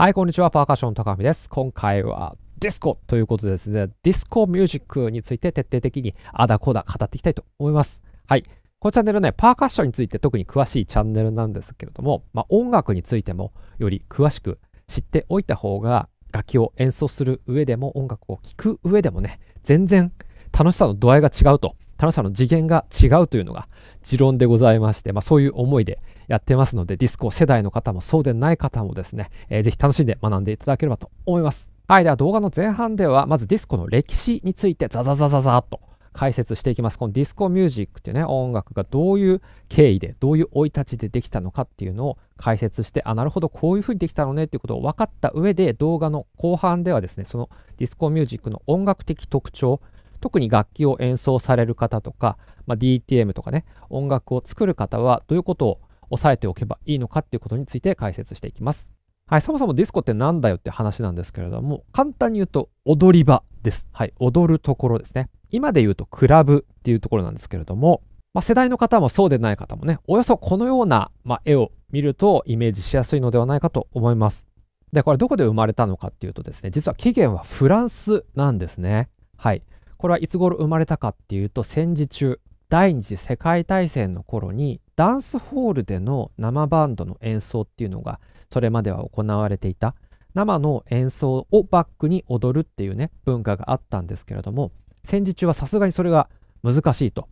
はい、こんにちは。パーカッション高見です。今回はディスコということでですね、ディスコミュージックについて徹底的にあだこだ語っていきたいと思います。はい。このチャンネルね、パーカッションについて特に詳しいチャンネルなんですけれども、まあ、音楽についてもより詳しく知っておいた方が、楽器を演奏する上でも、音楽を聴く上でもね、全然楽しさの度合いが違うと、楽しさの次元が違うというのが持論でございまして、まあ、そういう思いでやってますので、ディスコ世代の方もそうでない方もですね、えー、ぜひ楽しんで学んでいただければと思います。はい、では動画の前半では、まずディスコの歴史についてザザザザザっと解説していきます。このディスコミュージックっていうね、音楽がどういう経緯で、どういう生い立ちでできたのかっていうのを解説して、あ、なるほど、こういうふうにできたのねっていうことを分かった上で、動画の後半ではですね、そのディスコミュージックの音楽的特徴、特に楽器を演奏される方とか、まあ、DTM とかね、音楽を作る方はどういうことを押さえておけばいいのかっていうことについて解説していきます。はい、そもそもディスコって何だよって話なんですけれども、簡単に言うと踊り場です。はい、踊るところですね。今で言うとクラブっていうところなんですけれども、まあ、世代の方もそうでない方もね、およそこのような、まあ、絵を見るとイメージしやすいのではないかと思います。で、これどこで生まれたのかっていうとですね、実は起源はフランスなんですね。はい。これはいつ頃生まれたかっていうと、戦時中、第二次世界大戦の頃にダンスホールでの生バンドの演奏っていうのがそれまでは行われていた生の演奏をバックに踊るっていうね文化があったんですけれども戦時中はさすがにそれが難しいと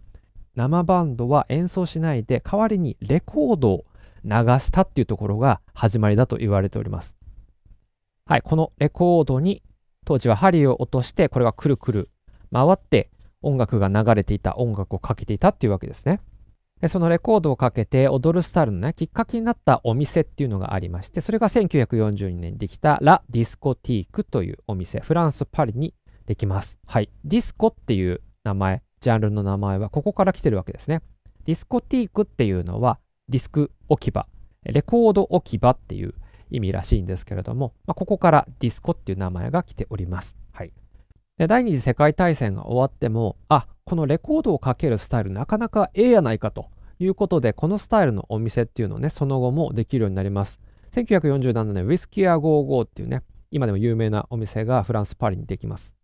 生バンドは演奏しないで代わりにレコードを流したっていうところが始まりだと言われておりますはいこのレコードに当時は針を落としてこれがくるくる回って音楽が流れていた音楽をかけていたっていうわけですねでそのレコードをかけて踊るスタイルのね、きっかけになったお店っていうのがありまして、それが1942年にできたラ・ディスコティークというお店、フランス・パリにできます。はい。ディスコっていう名前、ジャンルの名前はここから来てるわけですね。ディスコティークっていうのはディスク置き場、レコード置き場っていう意味らしいんですけれども、まあ、ここからディスコっていう名前が来ております。はい。で第二次世界大戦が終わっても、あ、このレコードをかけるスタイルなかなかええやないかということでこのスタイルのお店っていうのをねその後もできるようになります1947年ウィスキアゴーゴーっていうね今でも有名なお店がフランス・パリにできます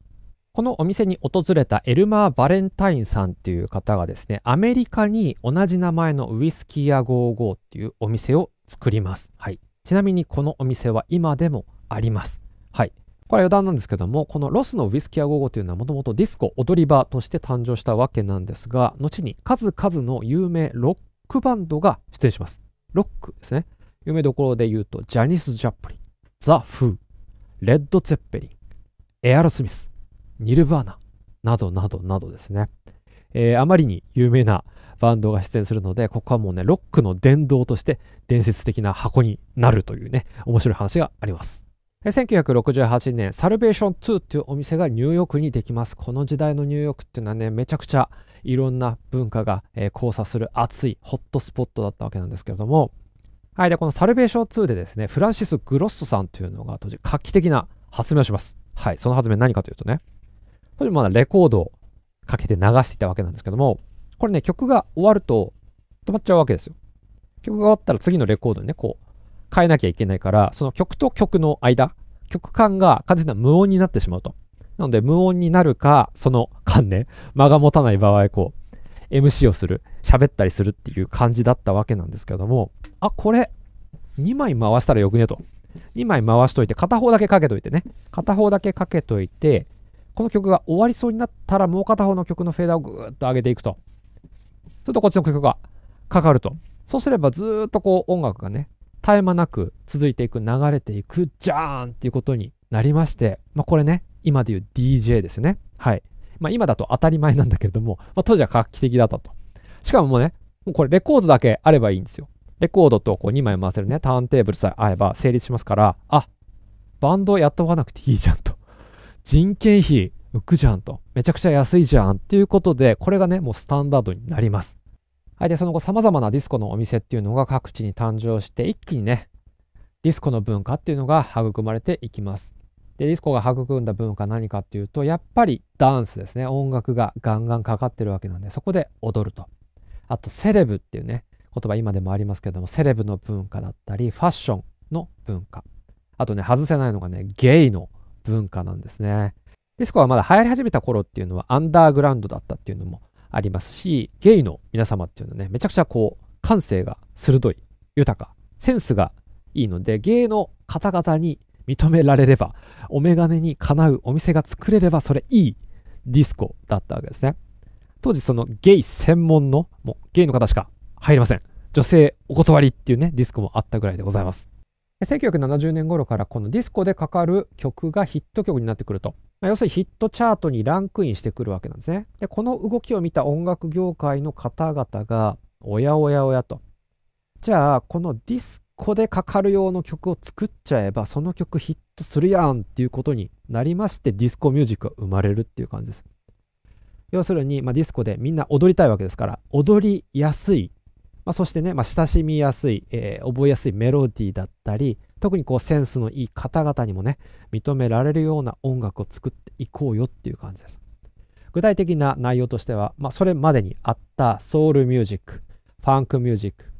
このお店に訪れたエルマー・バレンタインさんっていう方がですねアメリカに同じ名前のウィスキーアゴーっていうお店を作ります、はい、ちなみにこのお店は今でもありますはいこれは余談なんですけども、このロスのウィスキーアゴーゴというのはもともとディスコ踊り場として誕生したわけなんですが、後に数々の有名ロックバンドが出演します。ロックですね。有名どころで言うと、ジャニス・ジャプリン、ザ・フー、レッド・ゼッペリン、エアロスミス、ニルバーナ、などなどなどですね。えー、あまりに有名なバンドが出演するので、ここはもうね、ロックの殿堂として伝説的な箱になるというね、面白い話があります。1968年、サルベーション2っていうお店がニューヨークにできます。この時代のニューヨークっていうのはね、めちゃくちゃいろんな文化が、えー、交差する熱いホットスポットだったわけなんですけれども、はい、で、このサルベーション2でですね、フランシス・グロッソさんというのが当時画期的な発明をします。はい、その発明何かというとね、当時まだレコードをかけて流していたわけなんですけども、これね、曲が終わると止まっちゃうわけですよ。曲が終わったら次のレコードにね、こう、変えなきゃいけないから、その曲と曲の間、曲間が完全な無音になってしまうと。なので無音になるか、その間ね、間が持たない場合、こう、MC をする、喋ったりするっていう感じだったわけなんですけども、あ、これ、2枚回したらよくねと。2枚回しといて、片方だけかけといてね。片方だけかけといて、この曲が終わりそうになったら、もう片方の曲のフェーダーをぐーっと上げていくと。ちょっとこっちの曲がかかると。そうすればずっとこう音楽がね、絶え間なく続いていく流れていくじゃーんっていうことになりまして、まあ、これね今でいう DJ ですねはいまあ、今だと当たり前なんだけれども、まあ、当時は画期的だったとしかももうねもうこれレコードだけあればいいんですよレコードとこう2枚回せるねターンテーブルさえ合えば成立しますからあバンドやっとかなくていいじゃんと人件費浮くじゃんとめちゃくちゃ安いじゃんっていうことでこれがねもうスタンダードになりますはい、で、その後様々なディスコのお店っていうのが各地に誕生して、一気にね、ディスコの文化っていうのが育まれていきます。で、ディスコが育んだ文化何かっていうと、やっぱりダンスですね。音楽がガンガンかかってるわけなんで、そこで踊ると。あと、セレブっていうね、言葉今でもありますけども、セレブの文化だったり、ファッションの文化。あとね、外せないのがね、ゲイの文化なんですね。ディスコはまだ流行り始めた頃っていうのはアンダーグラウンドだったっていうのもありますし、ゲイの皆様っていうのはね、めちゃくちゃこう、感性が鋭い、豊か、センスがいいので、ゲイの方々に認められれば、お眼鏡にかなうお店が作れれば、それいいディスコだったわけですね。当時そのゲイ専門の、もうゲイの方しか入りません。女性お断りっていうね、ディスコもあったぐらいでございます。1970年頃からこのディスコでかかる曲がヒット曲になってくるとまあ、要するにヒットチャートにランクインしてくるわけなんですね。で、この動きを見た音楽業界の方々が、おやおやおやと。じゃあ、このディスコでかかる用の曲を作っちゃえば、その曲ヒットするやんっていうことになりまして、ディスコミュージックが生まれるっていう感じです。要するに、まあ、ディスコでみんな踊りたいわけですから、踊りやすい、まあ、そしてね、まあ、親しみやすい、えー、覚えやすいメロディーだったり、特にこうセンスのいい方々にもね、認められるような音楽を作っていこうよっていう感じです。具体的な内容としては、まあ、それまでにあったソウルミュージック、ファンクミュージック、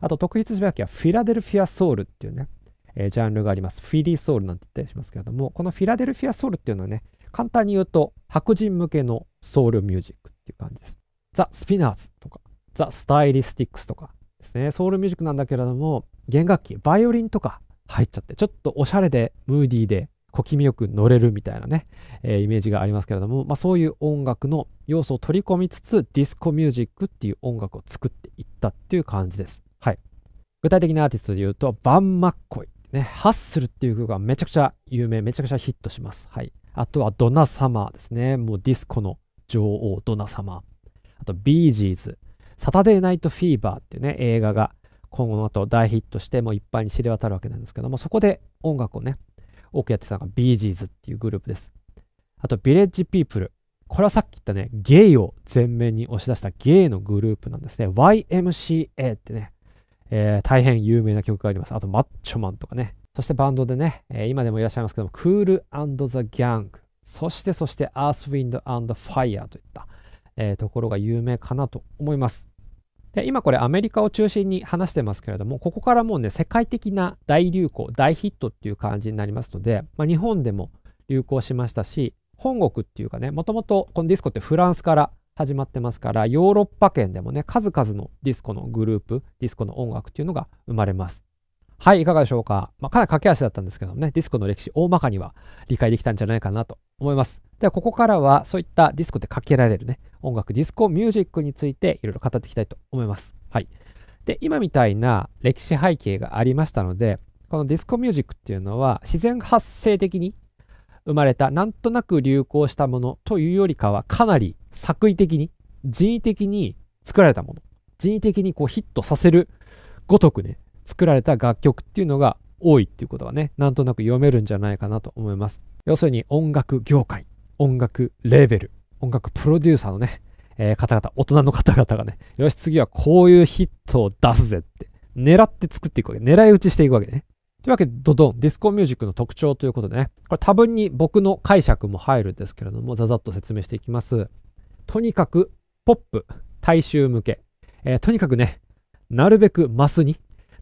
あと特筆すべきはフィラデルフィアソウルっていうね、えー、ジャンルがあります。フィリーソウルなんて言ったりしますけれども、このフィラデルフィアソウルっていうのはね、簡単に言うと白人向けのソウルミュージックっていう感じです。ザ・スピナーズとか、ザ・スタイリスティックスとかですね、ソウルミュージックなんだけれども、弦楽器、バイオリンとか、入っちゃって、ちょっとおしゃれで、ムーディーで、小気味よく乗れるみたいなね、えー、イメージがありますけれども、まあ、そういう音楽の要素を取り込みつつ、ディスコミュージックっていう音楽を作っていったっていう感じです。はい。具体的なアーティストで言うと、バン・マッコイ。ね、ハッスルっていう曲がめちゃくちゃ有名、めちゃくちゃヒットします。はい。あとはドナ・サマーですね。もうディスコの女王、ドナ・サマー。あと、ビージーズ。サタデー・ナイト・フィーバーっていうね、映画が今後の後大ヒットしてもういっぱいに知れ渡るわけなんですけどもそこで音楽をね多くやってたのがビージーズっていうグループですあとビレッジピープルこれはさっき言ったねゲイを前面に押し出したゲイのグループなんですね YMCA ってね、えー、大変有名な曲がありますあとマッチョマンとかねそしてバンドでね、えー、今でもいらっしゃいますけどもクールザ・ギャングそしてそしてアースウィンドアンド・ファイアといった、えー、ところが有名かなと思いますで今これアメリカを中心に話してますけれどもここからもうね世界的な大流行大ヒットっていう感じになりますので、まあ、日本でも流行しましたし本国っていうかねもともとこのディスコってフランスから始まってますからヨーロッパ圏でもね数々のディスコのグループディスコの音楽っていうのが生まれます。はい、いかがでしょうか。まあ、かなり駆け足だったんですけどもね、ディスコの歴史大まかには理解できたんじゃないかなと思います。では、ここからはそういったディスコでかけられるね、音楽、ディスコミュージックについていろいろ語っていきたいと思います。はい。で、今みたいな歴史背景がありましたので、このディスコミュージックっていうのは自然発生的に生まれた、なんとなく流行したものというよりかは、かなり作為的に、人為的に作られたもの。人為的にこうヒットさせるごとくね、作られた楽曲っていうのが多いっていうことがねなんとなく読めるんじゃないかなと思います要するに音楽業界音楽レーベル音楽プロデューサーのね、えー、方々大人の方々がねよし次はこういうヒットを出すぜって狙って作っていくわけ狙い撃ちしていくわけねというわけでドドンディスコミュージックの特徴ということでねこれ多分に僕の解釈も入るんですけれどもざざっと説明していきますとにかくポップ大衆向け、えー、とにかくねなるべくマスに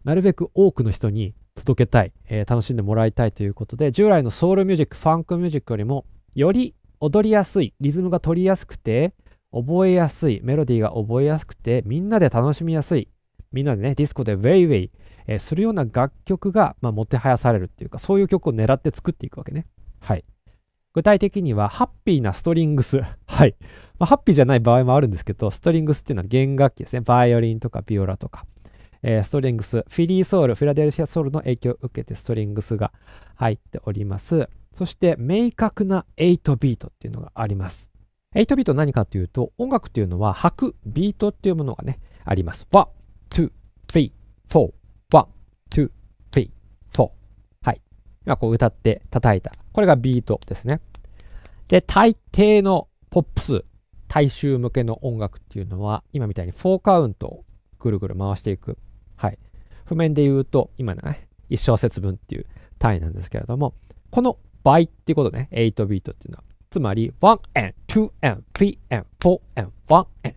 なるべく多くの人に届けたい、えー、楽しんでもらいたいということで従来のソウルミュージックファンクミュージックよりもより踊りやすいリズムが取りやすくて覚えやすいメロディーが覚えやすくてみんなで楽しみやすいみんなでねディスコでウェイウェイ、えー、するような楽曲が、まあ、もてはやされるっていうかそういう曲を狙って作っていくわけねはい具体的にはハッピーなストリングス はい、まあ、ハッピーじゃない場合もあるんですけどストリングスっていうのは弦楽器ですねバイオリンとかビオラとかえー、ストリングス、フィリーソウル、フィラデルシアソウルの影響を受けてストリングスが入っております。そして明確な8ビートっていうのがあります。8ビート何かというと、音楽っていうのは吐くビートっていうものがね、あります。1、2、3、4、1、2、3、4。はい。今こう歌って叩いた。これがビートですね。で、大抵のポップス、大衆向けの音楽っていうのは、今みたいに4カウントをぐるぐる回していくはい。譜面で言うと、今のね、1小節分っていう単位なんですけれども、この倍っていうことね、8ビートっていうのは、つまり 1and, 2and, 3and, 4and, 1and,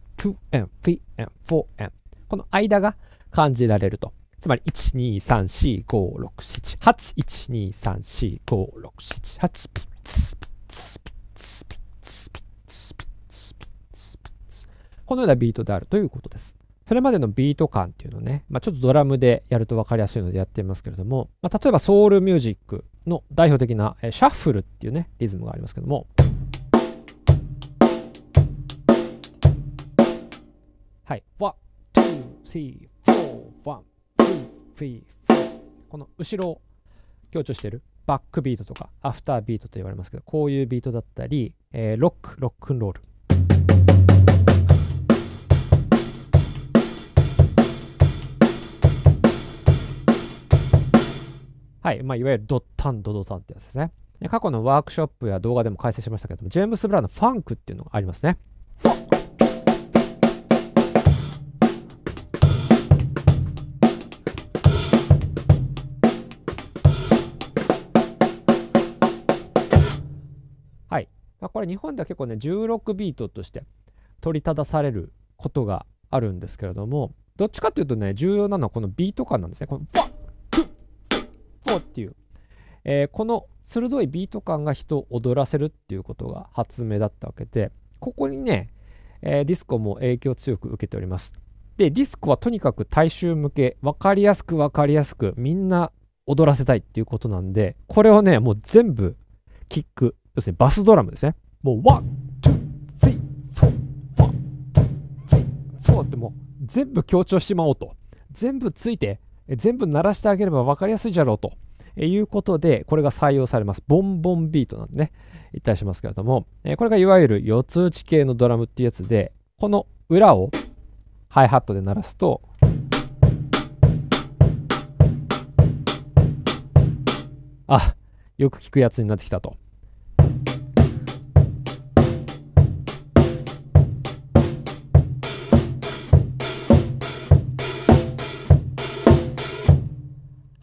2and, 3and, 4and。この間が感じられると。つまり、1、2、3、4、5、6、7、8、1、2、3、4、5、6、7、8、ピッツ、ピッツ、ピッツ、ピッツ、ピッツ、ピッツ、ピッツ、このようなビートであるということです。それまでのビート感っていうのね、まあ、ちょっとドラムでやると分かりやすいのでやってみますけれども、まあ、例えばソウルミュージックの代表的な、シャッフルっていうね、リズムがありますけども、はい、ワン、スフォツー、スリー、フォー。この後ろを強調しているバックビートとかアフタービートと言われますけど、こういうビートだったり、えー、ロック、ロックンロール。はい、まあ、いわゆるドッタンドドタンってやつですね。過去のワークショップや動画でも解説しましたけども、ジェームス・ブラウンのファンクっていうのがありますね。はい。まあ、これ日本では結構ね、16ビートとして取り立たされることがあるんですけれども、どっちかっていうとね、重要なのはこのビート感なんですね。このっていう、えー、この鋭いビート感が人を踊らせるっていうことが発明だったわけでここにね、えー、ディスコも影響を強く受けておりますでディスコはとにかく大衆向け分かりやすく分かりやすくみんな踊らせたいっていうことなんでこれをねもう全部キック要するにバスドラムですねもうワンツースリーフォーワン・ツースリーフォーってもう全部強調してまおうと全部ついて全部鳴らしてあげれば分かりやすいじゃろうとえいうことで、これが採用されます。ボンボンビートなんでね、言ったりしますけれども、えこれがいわゆる四つ打ち系のドラムっていうやつで、この裏をハイハットで鳴らすと、あ、よく聞くやつになってきたと。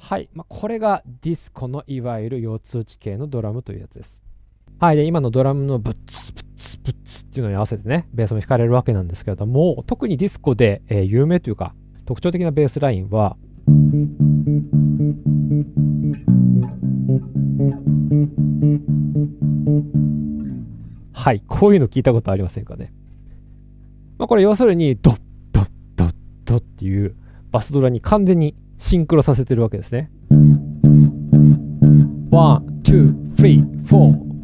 はい、まあ、これがディスコのいわゆる腰痛地形のドラムというやつです。はい、で今のドラムのブッツブッツブッツっていうのに合わせてねベースも弾かれるわけなんですけれども特にディスコで、えー、有名というか特徴的なベースラインははいこういうの聞いたことありませんかね、まあ、これ要するにドッドッドッドッっていうバスドラに完全にシンクロさせてるわけですね。1、2、3、4、1、2、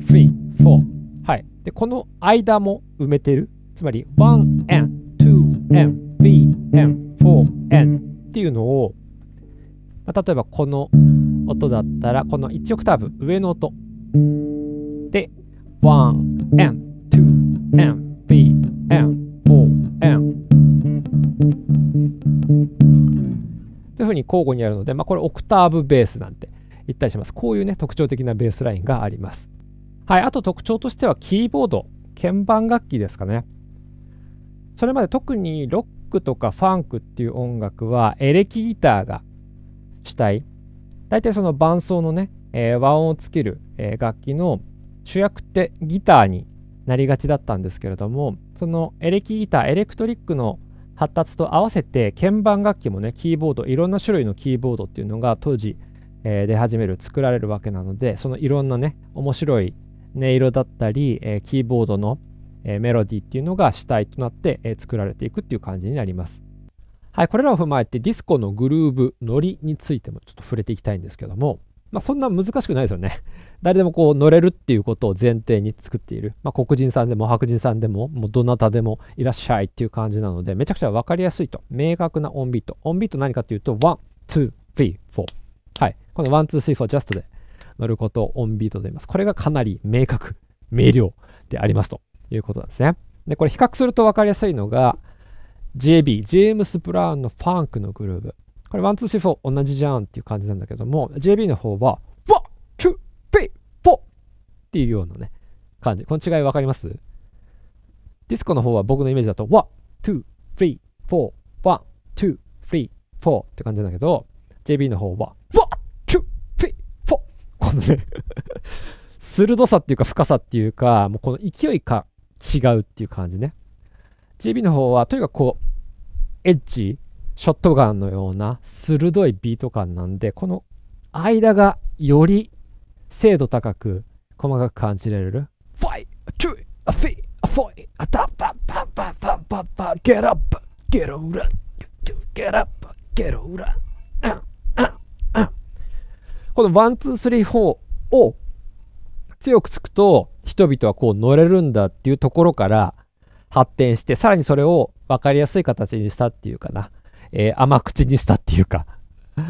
3、4。はい。で、この間も埋めてる。つまり、1N、2N、3N、4N っていうのを、まあ、例えばこの音だったら、この1オクターブ上の音。で、1N、2N、3N、4N。というふうに交互にやるので、まあ、これオクターブベースなんて言ったりします。こういうね、特徴的なベースラインがあります。はい、あと特徴としてはキーボード、鍵盤楽器ですかね。それまで特にロックとかファンクっていう音楽はエレキギターが主体。大体その伴奏のね、えー、和音をつける、えー、楽器の主役ってギターになりがちだったんですけれども、そのエレキギター、エレクトリックの発達と合わせて鍵盤楽器もねキーボードいろんな種類のキーボードっていうのが当時、えー、出始める作られるわけなのでそのいろんなね面白い音色だったり、えー、キーボードの、えー、メロディーっていうのが主体となって、え作られていくっていう感じになります。はい、これらを踏まえてディスコのグルーブノリについてもちょっと触れていきたいんですけどもまあ、そんな難しくないですよね。誰でもこう乗れるっていうことを前提に作っている。まあ、黒人さんでも白人さんでも、もうどなたでもいらっしゃいっていう感じなので、めちゃくちゃ分かりやすいと。明確なオンビート。オンビート何かというと、ワン、ツー、ー、フォー。はい。このワン、ツー、スリー、フォー、ジャストで乗ることをオンビートと言います。これがかなり明確、明瞭でありますということなんですね。で、これ比較すると分かりやすいのが、JB、ジェームス・ブラウンのファンクのグルーブ。これワン、ツー、スリー、フォー同じじゃんっていう感じなんだけども、JB の方は、ワン、ツー、スリー、フォーっていうようなね、感じ。この違い分かりますディスコの方は僕のイメージだと、ワン、ツー、スリー、フォー、ワン、ツー、スリー、フォーって感じなんだけど、JB の方は、ワン、ツー、スリー、フォーこのね 鋭さっていうか深さっていうか、もうこの勢いか違うっていう感じね。JB の方は、とにかくこう、エッジショットガンのような鋭いビート感なんでこの間がより精度高く細かく感じられる「ファイイアフィアフォイアタパパパパパパゲラップゲロウラゲラップゲロウラこのワンツースリーフォーを強くつくと人々はこう乗れるんだっていうところから発展してさらにそれを分かりやすい形にしたっていうかなえー、甘口にしたっていうか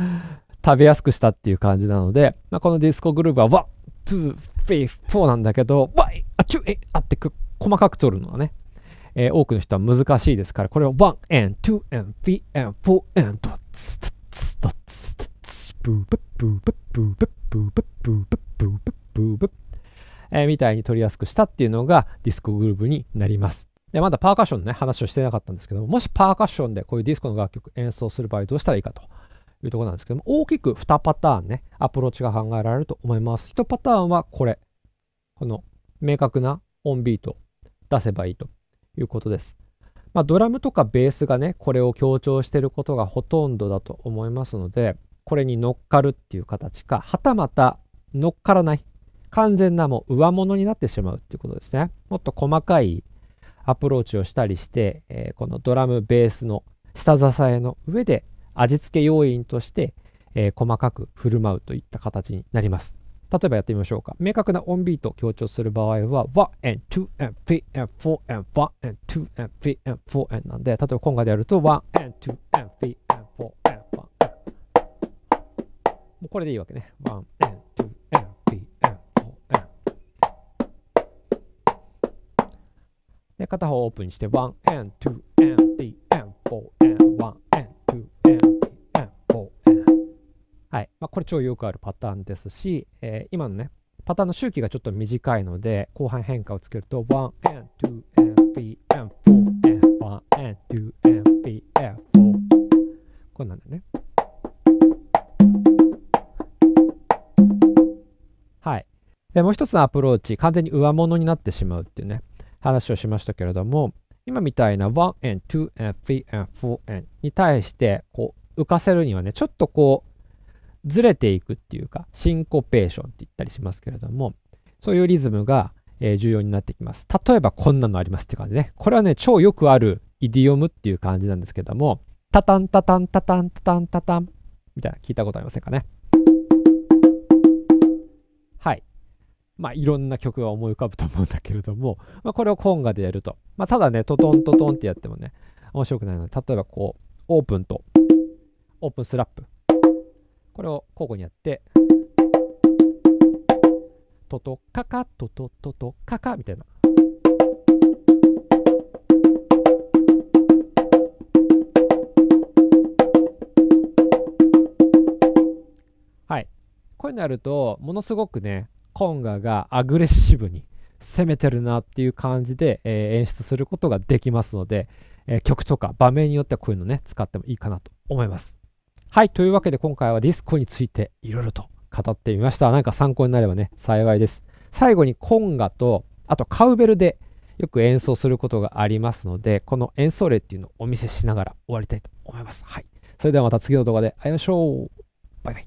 食べやすくしたっていう感じなので、まあ、このディスコグルーブは、ワン、ツー、フィー、フォーなんだけど、ワイ、あちゅ、え、あって細かく取るのはね、えー、多くの人は難しいですから、これをワン、エン、ツー、エン、フィー、エン、フォー、エン、と、ツッ、ツッ、ツッ、ツッ、ブー、ブッ、ブー、ブッ、ブー、ブッ、ブー、ブッ、ブー、ブッ、ブー、ブッ、ブー、ブッ、えー、みたいに取りやすくしたっていうのがディスコグループになります。で、まだパーカッションのね、話をしてなかったんですけども、もしパーカッションでこういうディスコの楽曲演奏する場合どうしたらいいかというところなんですけども、大きく2パターンね、アプローチが考えられると思います。1パターンはこれ。この明確なオンビート出せばいいということです。まあ、ドラムとかベースがね、これを強調してることがほとんどだと思いますので、これに乗っかるっていう形か、はたまた乗っからない。完全なもう上物になってしまうっていうことですね。もっと細かいアプローチをしたりして、えー、このドラムベースの下支えの上で味付け要因として、えー、細かく振る舞うといった形になります。例えばやってみましょうか。明確なオンビートを強調する場合は、1 and 2 and 3 and 4 and 1 and 2 and 3 and 4 and なんで、例えば今回でやると、1 and 2 and 3 and 4 and 1。もうこれでいいわけね。1 and で、片方オープンして、1 and 2 and 3 and 4 and 1 and 2 and 3 and 4 and はい。まあ、これ超よくあるパターンですし、えー、今のね、パターンの周期がちょっと短いので、後半変化をつけると、1 and 2 and 3 and 4 and 1 and 2 and 3 and 4こんなんだね。はい。で、もう一つのアプローチ、完全に上物になってしまうっていうね。話をしましたけれども、今みたいな 1and, 2and, 3and, 4and に対してこう浮かせるにはね、ちょっとこう、ずれていくっていうか、シンコペーションって言ったりしますけれども、そういうリズムが、え重要になってきます。例えばこんなのありますって感じね。これはね、超よくあるイディオムっていう感じなんですけども、タタンタタンタタンタタンタタンみたいな聞いたことありませんかね。まあ、いろんな曲が思い浮かぶと思うんだけれども、まあ、これをコンガでやると、まあ、ただねトトントトンってやってもね面白くないので例えばこうオープンとオープンスラップこれを交互にやってトトカカトトトトカカみたいな。はい。こういうのやると、ものすごくね、コンガがアグレッシブに攻めてるなっていう感じで、えー、演出することができますので、えー、曲とか場面によってはこういうのね使ってもいいかなと思います。はいというわけで今回はディスコについていろいろと語ってみましたなんか参考になればね幸いです。最後にコンガとあとカウベルでよく演奏することがありますのでこの演奏例っていうのをお見せしながら終わりたいと思います。はい、それではまた次の動画で会いましょう。バイバイ。